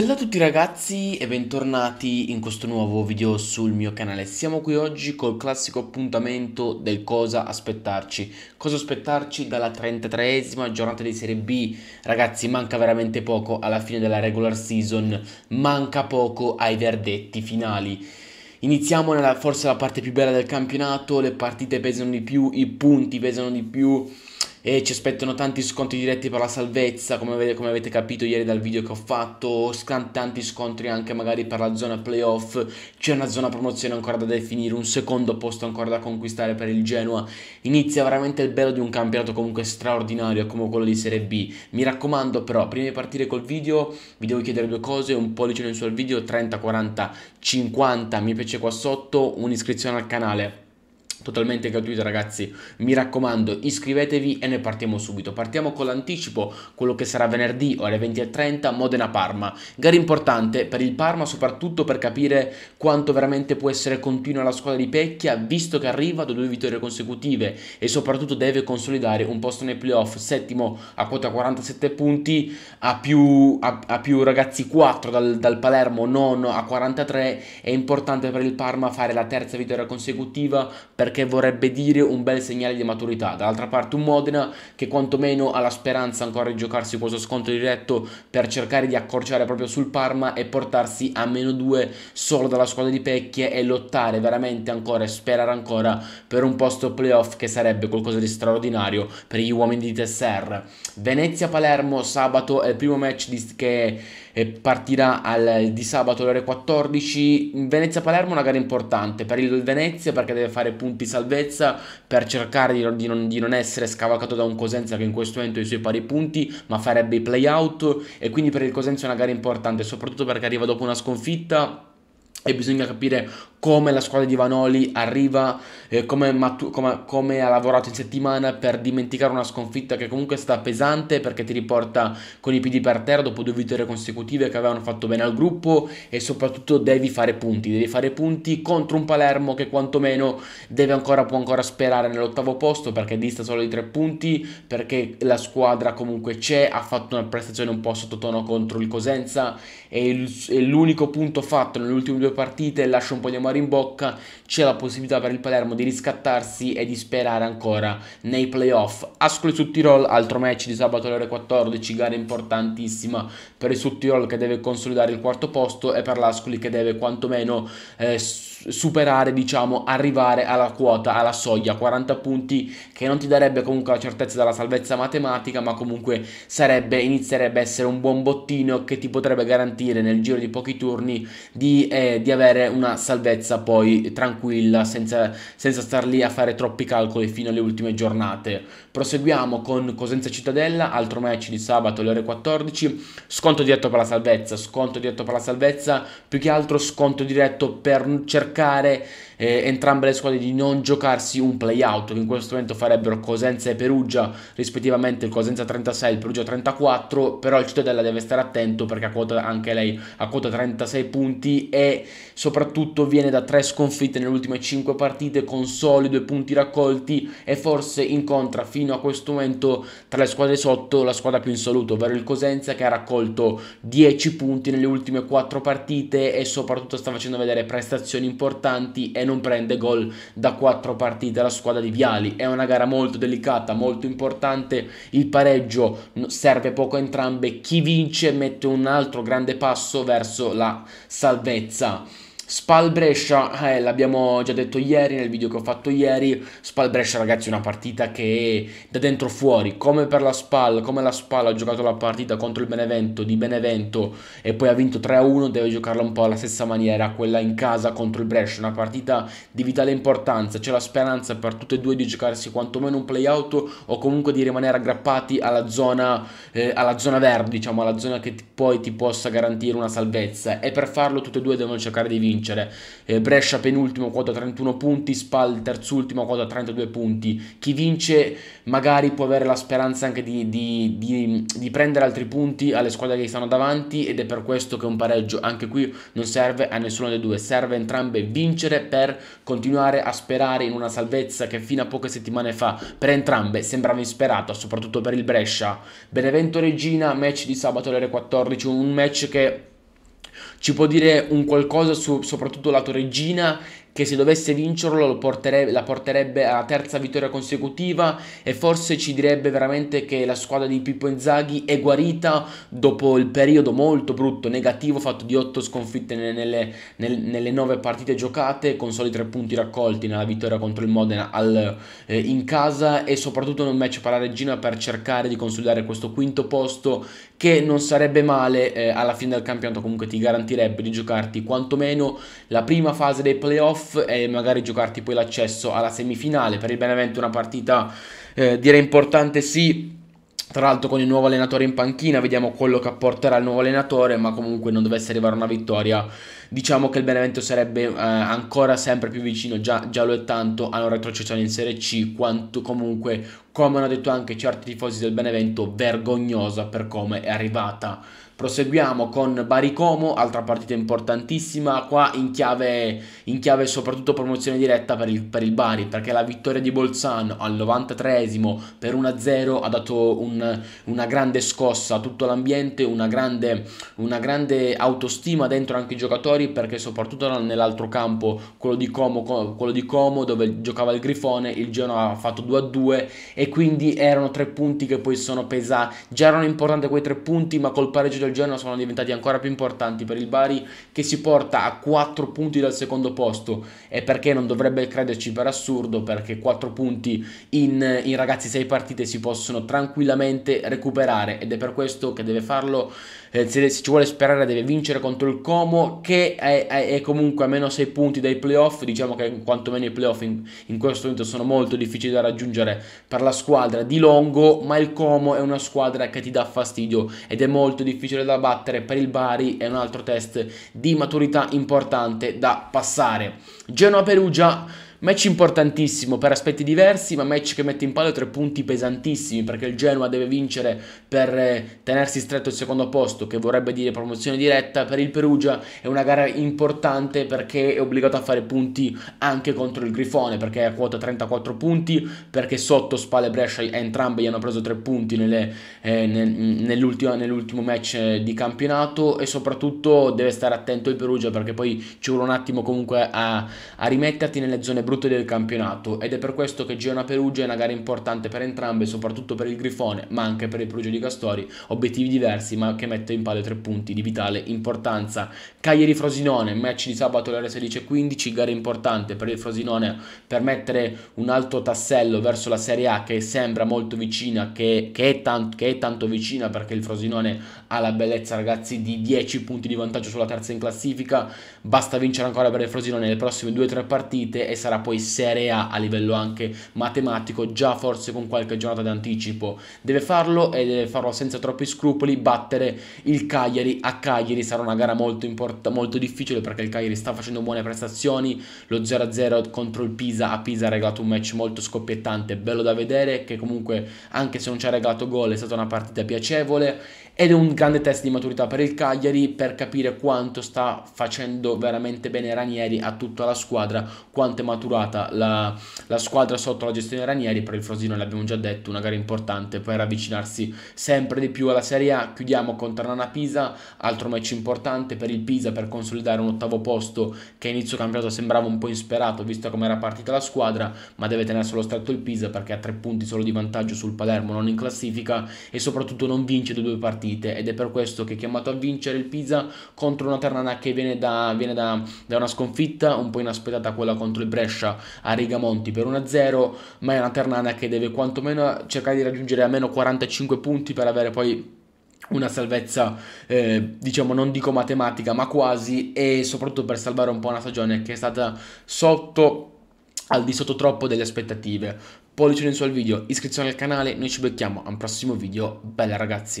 Bella a tutti ragazzi e bentornati in questo nuovo video sul mio canale Siamo qui oggi col classico appuntamento del cosa aspettarci Cosa aspettarci dalla 33esima giornata di Serie B Ragazzi manca veramente poco alla fine della regular season Manca poco ai verdetti finali Iniziamo nella, forse la parte più bella del campionato Le partite pesano di più, i punti pesano di più e ci aspettano tanti scontri diretti per la salvezza, come, come, avete capito ieri dal video che ho fatto, tanti scontri anche magari per la zona playoff, c'è una zona promozione ancora da definire, un secondo posto ancora da conquistare per il Genoa, inizia veramente il bello di un campionato comunque straordinario come quello di Serie B, mi raccomando però prima di partire col video vi devo chiedere due cose, un pollice nel suo video, 30, 40, 50, mi piace qua sotto, un'iscrizione al canale totalmente gratuita ragazzi, mi raccomando iscrivetevi e ne partiamo subito. Partiamo con l'anticipo, quello che sarà venerdì ore 20.30 Modena-Parma, gara importante per il Parma soprattutto per capire quanto veramente può essere continua la squadra di Pecchia visto che arriva da due vittorie consecutive e soprattutto deve consolidare un posto nei playoff settimo a quota 47 punti a più, a, a più ragazzi 4 dal, dal Palermo non a 43 è importante per il Parma fare la terza vittoria consecutiva perché perché vorrebbe dire un bel segnale di maturità. Dall'altra parte un Modena che quantomeno ha la speranza ancora di giocarsi questo sconto diretto per cercare di accorciare proprio sul Parma e portarsi a meno 2 solo dalla squadra di Pecchie e lottare veramente ancora e sperare ancora per un posto playoff che sarebbe qualcosa di straordinario per gli uomini di Tesser. Venezia-Palermo sabato è il primo match di, che eh, partirà al, di sabato alle ore 14. Venezia-Palermo è una gara importante per il Venezia perché deve fare punti salvezza per cercare di, di, non, di non, essere scavalcato da un Cosenza che in questo momento ha i suoi pari punti, ma farebbe i play out e quindi per il Cosenza è una gara importante, soprattutto perché arriva dopo una sconfitta e bisogna capire come la squadra di Vanoli arriva, eh, come, matu- come, come, ha lavorato in settimana per dimenticare una sconfitta che comunque sta pesante perché ti riporta con i piedi per terra dopo due vittorie consecutive che avevano fatto bene al gruppo e soprattutto devi fare punti, devi fare punti contro un Palermo che quantomeno ancora, può ancora sperare nell'ottavo posto perché dista solo di tre punti, perché la squadra comunque c'è, ha fatto una prestazione un po' sottotono contro il Cosenza e, il, e l'unico punto fatto nelle ultime due partite lascia un po' di amore in bocca, c'è la possibilità per il Palermo di riscattarsi e di sperare ancora nei playoff. Ascoli su Tirol, altro match di sabato alle ore 14, gara importantissima per il Sud Tirol che deve consolidare il quarto posto e per l'Ascoli che deve quantomeno eh, superare, diciamo, arrivare alla quota, alla soglia, 40 punti che non ti darebbe comunque la certezza della salvezza matematica, ma comunque sarebbe, inizierebbe a essere un buon bottino che ti potrebbe garantire nel giro di pochi turni di, eh, di di avere una salvezza poi tranquilla senza, senza star lì a fare troppi calcoli fino alle ultime giornate. Proseguiamo con Cosenza Cittadella, altro match di sabato alle ore 14, sconto diretto per la salvezza, sconto diretto per la salvezza, più che altro sconto diretto per cercare eh, entrambe le squadre di non giocarsi un playout che in questo momento farebbero Cosenza e Perugia, rispettivamente il Cosenza 36 e il Perugia 34, però il Cittadella deve stare attento perché a quota, anche lei a quota 36 punti e soprattutto viene da tre sconfitte nelle ultime 5 partite con soli due punti raccolti e forse incontra fino a questo momento tra le squadre sotto la squadra più in salute, ovvero il Cosenza che ha raccolto 10 punti nelle ultime 4 partite e soprattutto sta facendo vedere prestazioni importanti e non prende gol da 4 partite la squadra di Viali. È una gara molto delicata, molto importante, il pareggio serve poco a entrambe, chi vince mette un altro grande passo verso la salvezza. Spal Brescia, eh, l'abbiamo già detto ieri nel video che ho fatto ieri, Spal Brescia ragazzi è una partita che è da dentro fuori, come per la Spal, come la Spal ha giocato la partita contro il Benevento di Benevento e poi ha vinto 3-1, deve giocarla un po' alla stessa maniera, quella in casa contro il Brescia, una partita di vitale importanza, c'è la speranza per tutte e due di giocarsi quantomeno un play-out o comunque di rimanere aggrappati alla zona, eh, alla zona verde, diciamo alla zona che poi ti possa garantire una salvezza e per farlo tutte e due devono cercare di vincere vincere. Eh, Brescia penultimo, quota 31 punti, Spal terzultimo, quota 32 punti. Chi vince magari può avere la speranza anche di, di, di, di prendere altri punti alle squadre che stanno davanti ed è per questo che un pareggio anche qui non serve a nessuno dei due, serve entrambe vincere per continuare a sperare in una salvezza che fino a poche settimane fa per entrambe sembrava insperata, soprattutto per il Brescia. Benevento Regina, match di sabato alle 14, un match che ci può dire un qualcosa su soprattutto la tua regina che se dovesse vincerlo porterebbe, la porterebbe alla terza vittoria consecutiva e forse ci direbbe veramente che la squadra di Pippo Inzaghi è guarita dopo il periodo molto brutto, negativo, fatto di 8 sconfitte nelle, nelle, nelle 9 partite giocate, con soli 3 punti raccolti nella vittoria contro il Modena al, eh, in casa e soprattutto nel match per la Regina per cercare di consolidare questo quinto posto che non sarebbe male eh, alla fine del campionato, comunque ti garantirebbe di giocarti quantomeno la prima fase dei playoff playoff e magari giocarti poi l'accesso alla semifinale. Per il Benevento una partita eh, direi importante sì, tra l'altro con il nuovo allenatore in panchina, vediamo quello che apporterà il nuovo allenatore, ma comunque non dovesse arrivare una vittoria diciamo che il Benevento sarebbe eh, ancora sempre più vicino, già, già lo è tanto, a non retrocessione in Serie C, quanto comunque, come hanno detto anche certi tifosi del Benevento, vergognosa per come è arrivata. Proseguiamo con Baricomo, altra partita importantissima, qua in chiave, in chiave soprattutto promozione diretta per il, per il, Bari, perché la vittoria di Bolzano al 93esimo per 1-0 ha dato un, una grande scossa a tutto l'ambiente, una grande, una grande autostima dentro anche i giocatori, migliori perché soprattutto nell'altro campo, quello di, Como, quello di Como dove giocava il Grifone, il Genoa ha fatto 2-2 e quindi erano tre punti che poi sono pesati. Già erano importanti quei tre punti ma col pareggio del Genoa sono diventati ancora più importanti per il Bari che si porta a 4 punti dal secondo posto e perché non dovrebbe crederci per assurdo perché 4 punti in, in ragazzi 6 partite si possono tranquillamente recuperare ed è per questo che deve farlo, eh, se, se ci vuole sperare deve vincere contro il Como che è, è, è comunque a meno 6 punti dai playoff, diciamo che quantomeno i playoff in, in, questo momento sono molto difficili da raggiungere per la squadra di Longo, ma il Como è una squadra che ti dà fastidio ed è molto difficile da battere, per il Bari è un altro test di maturità importante da passare. Genoa-Perugia Match importantissimo per aspetti diversi, ma match che mette in palio tre punti pesantissimi, perché il Genoa deve vincere per eh, tenersi stretto il secondo posto, che vorrebbe dire promozione diretta, per il Perugia è una gara importante perché è obbligato a fare punti anche contro il Grifone, perché è a quota 34 punti, perché sotto Spalle e Brescia entrambi gli hanno preso tre punti nelle, eh, nel, nell'ultimo, nell'ultimo match eh, di campionato e soprattutto deve stare attento il Perugia perché poi ci vuole un attimo comunque a, a rimetterti nelle zone brutte del campionato ed è per questo che Girona Perugia è una gara importante per entrambe, soprattutto per il Grifone, ma anche per il Perugia di Castori, obiettivi diversi ma che mette in palio tre punti di vitale importanza. Cagliari Frosinone, match di sabato alle ore 16.15, gara importante per il Frosinone per mettere un alto tassello verso la Serie A che sembra molto vicina, che, che, è, tanto, che è tanto vicina perché il Frosinone ha la bellezza ragazzi di 10 punti di vantaggio sulla terza in classifica, basta vincere ancora per il Frosinone le prossime 2-3 partite e sarà sarà poi Serie A a livello anche matematico, già forse con qualche giornata d'anticipo. Deve farlo e deve farlo senza troppi scrupoli, battere il Cagliari a Cagliari sarà una gara molto, import- molto difficile perché il Cagliari sta facendo buone prestazioni, lo 0-0 contro il Pisa a Pisa ha regalato un match molto scoppiettante, bello da vedere che comunque anche se non ci ha regalato gol è stata una partita piacevole ed è un grande test di maturità per il Cagliari per capire quanto sta facendo veramente bene Ranieri a tutta la squadra, quanto è maturata la, la squadra sotto la gestione Ranieri, per il Frosino l'abbiamo già detto, una gara importante per avvicinarsi sempre di più alla Serie A, chiudiamo con Tarnana Pisa, altro match importante per il Pisa per consolidare un ottavo posto che a inizio campionato sembrava un po' insperato visto come era partita la squadra, ma deve tenere solo stretto il Pisa perché ha tre punti solo di vantaggio sul Palermo, non in classifica e soprattutto non vince due partite partite ed è per questo che è chiamato a vincere il Pisa contro una Ternana che viene da, viene da, da una sconfitta un po' inaspettata quella contro il Brescia a Rigamonti per 1-0 ma è una Ternana che deve quantomeno cercare di raggiungere almeno 45 punti per avere poi una salvezza, eh, diciamo, non dico matematica, ma quasi, e soprattutto per salvare un po' una stagione che è stata sotto, al di sotto troppo delle aspettative. Pollice in su al video, iscrizione al canale, noi ci becchiamo al prossimo video, bella ragazzi!